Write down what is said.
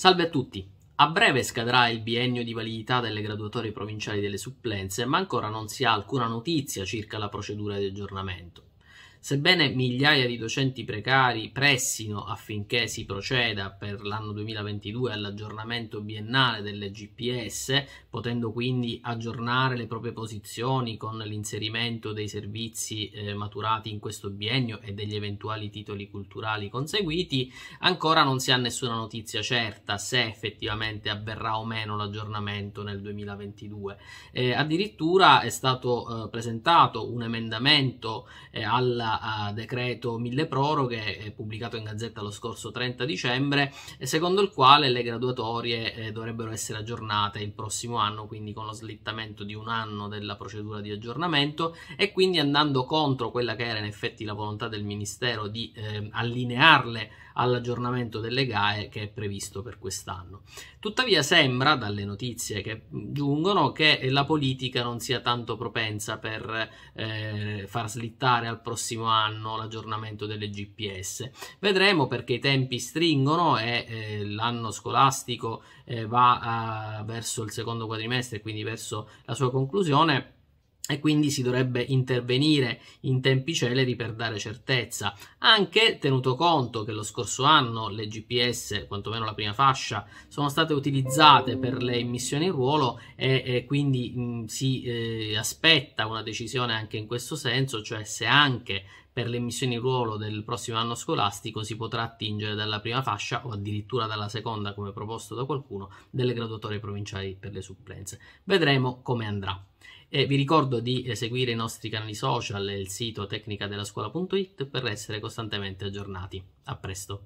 Salve a tutti! A breve scadrà il biennio di validità delle graduatorie provinciali delle supplenze, ma ancora non si ha alcuna notizia circa la procedura di aggiornamento. Sebbene migliaia di docenti precari pressino affinché si proceda per l'anno 2022 all'aggiornamento biennale delle GPS, potendo quindi aggiornare le proprie posizioni con l'inserimento dei servizi eh, maturati in questo biennio e degli eventuali titoli culturali conseguiti, ancora non si ha nessuna notizia certa se effettivamente avverrà o meno l'aggiornamento nel 2022. Eh, addirittura è stato eh, presentato un emendamento eh, alla da decreto mille proroghe pubblicato in Gazzetta lo scorso 30 dicembre, secondo il quale le graduatorie eh, dovrebbero essere aggiornate il prossimo anno, quindi con lo slittamento di un anno della procedura di aggiornamento e quindi andando contro quella che era in effetti la volontà del Ministero di eh, allinearle all'aggiornamento delle GAE che è previsto per quest'anno. Tuttavia sembra, dalle notizie che giungono, che la politica non sia tanto propensa per eh, far slittare al prossimo prossimo anno l'aggiornamento delle GPS. Vedremo perché i tempi stringono e eh, l'anno scolastico eh, va a, eh, verso il secondo quadrimestre, quindi verso la sua conclusione e quindi si dovrebbe intervenire in tempi celeri per dare certezza, anche tenuto conto che lo scorso anno le GPS, quantomeno la prima fascia, sono state utilizzate per le immissioni in ruolo e, e quindi mh, si eh, aspetta una decisione anche in questo senso, cioè se anche per le missioni in ruolo del prossimo anno scolastico si potrà attingere dalla prima fascia o addirittura dalla seconda, come proposto da qualcuno, delle graduatorie provinciali per le supplenze. Vedremo come andrà. E vi ricordo di eh, seguire i nostri canali social e il sito tecnicadellascuola.it per essere costantemente aggiornati. A presto!